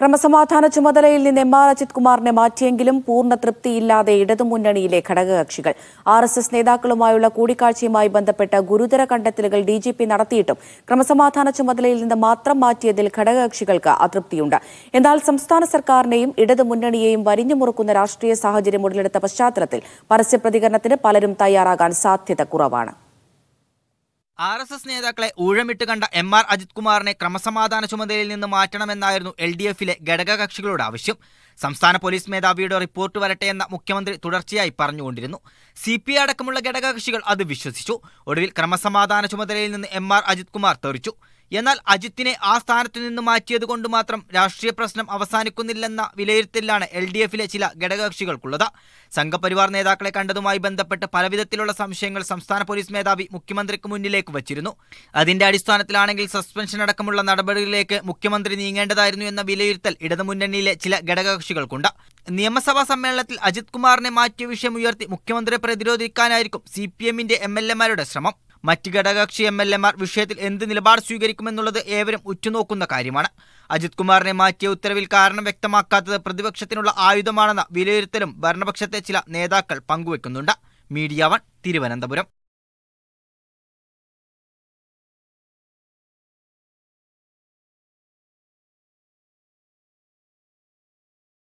ക്രമസമാധാന ചുമതലയിൽ നിന്ന് എം ആർ അജിത് കുമാറിനെ മാറ്റിയെങ്കിലും പൂർണ്ണ തൃപ്തിയില്ലാതെ ഇടതുമുന്നണിയിലെ ഘടകകക്ഷികൾ ആർ എസ് എസ് നേതാക്കളുമായുള്ള കൂടിക്കാഴ്ചയുമായി ബന്ധപ്പെട്ട ഗുരുതര കണ്ടെത്തലുകൾ ഡി ജി പി നടത്തിയിട്ടും ക്രമസമാധാന ചുമതലയിൽ നിന്ന് മാത്രം മാറ്റിയതിൽ ഘടകകക്ഷികൾക്ക് അതൃപ്തിയുണ്ട് എന്നാൽ സംസ്ഥാന സർക്കാരിനെയും ഇടതുമുന്നണിയെയും മുറുക്കുന്ന രാഷ്ട്രീയ സാഹചര്യം ഉടലെടുത്ത പശ്ചാത്തലത്തിൽ പരസ്യ പലരും തയ്യാറാകാൻ സാധ്യത കുറവാണ് ആർ എസ് എസ് നേതാക്കളെ ഊഴമിട്ട് കണ്ട എം ആർ അജിത് കുമാറിനെ ക്രമസമാധാന ചുമതലയിൽ നിന്ന് മാറ്റണമെന്നായിരുന്നു എൽ ഡി എഫിലെ ഘടകകക്ഷികളുടെ ആവശ്യം സംസ്ഥാന പോലീസ് മേധാവിയുടെ റിപ്പോർട്ട് വരട്ടെ എന്ന മുഖ്യമന്ത്രി തുടർച്ചയായി പറഞ്ഞുകൊണ്ടിരുന്നു സി പി അടക്കമുള്ള ഘടകകക്ഷികൾ അത് വിശ്വസിച്ചു ഒടുവിൽ ക്രമസമാധാന ചുമതലയിൽ നിന്ന് എം ആർ അജിത് കുമാർ തെറിച്ചു എന്നാൽ അജിത്തിനെ ആ സ്ഥാനത്തു നിന്ന് മാറ്റിയത് കൊണ്ട് മാത്രം രാഷ്ട്രീയ പ്രശ്നം അവസാനിക്കുന്നില്ലെന്ന വിലയിരുത്തലിലാണ് എൽ ഡി എഫിലെ ചില ഘടകകക്ഷികൾക്കുള്ളത് സംഘപരിവാർ നേതാക്കളെ കണ്ടതുമായി ബന്ധപ്പെട്ട് പലവിധത്തിലുള്ള സംശയങ്ങൾ സംസ്ഥാന പോലീസ് മേധാവി മുഖ്യമന്ത്രിക്ക് മുന്നിലേക്ക് വച്ചിരുന്നു അതിന്റെ അടിസ്ഥാനത്തിലാണെങ്കിൽ സസ്പെൻഷൻ അടക്കമുള്ള നടപടികളിലേക്ക് മുഖ്യമന്ത്രി നീങ്ങേണ്ടതായിരുന്നു എന്ന വിലയിരുത്തൽ ഇടതുമുന്നണിയിലെ ചില ഘടകകക്ഷികൾക്കുണ്ട് നിയമസഭാ സമ്മേളനത്തിൽ അജിത് കുമാറിനെ മാറ്റിയ വിഷയം ഉയർത്തി മുഖ്യമന്ത്രിയെ പ്രതിരോധിക്കാനായിരിക്കും സി പി എമ്മിന്റെ എം എൽ എമാരുടെ ശ്രമം മറ്റ് ഘടകകക്ഷി എം എൽ എമാർ വിഷയത്തിൽ എന്ത് നിലപാട് സ്വീകരിക്കുമെന്നുള്ളത് ഏവരും ഉറ്റുനോക്കുന്ന കാര്യമാണ് അജിത് കുമാറിനെ മാറ്റിയ ഉത്തരവിൽ കാരണം വ്യക്തമാക്കാത്തത് പ്രതിപക്ഷത്തിനുള്ള ആയുധമാണെന്ന വിലയിരുത്തലും ഭരണപക്ഷത്തെ ചില നേതാക്കൾ പങ്കുവെക്കുന്നുണ്ട് മീഡിയ വൺ തിരുവനന്തപുരം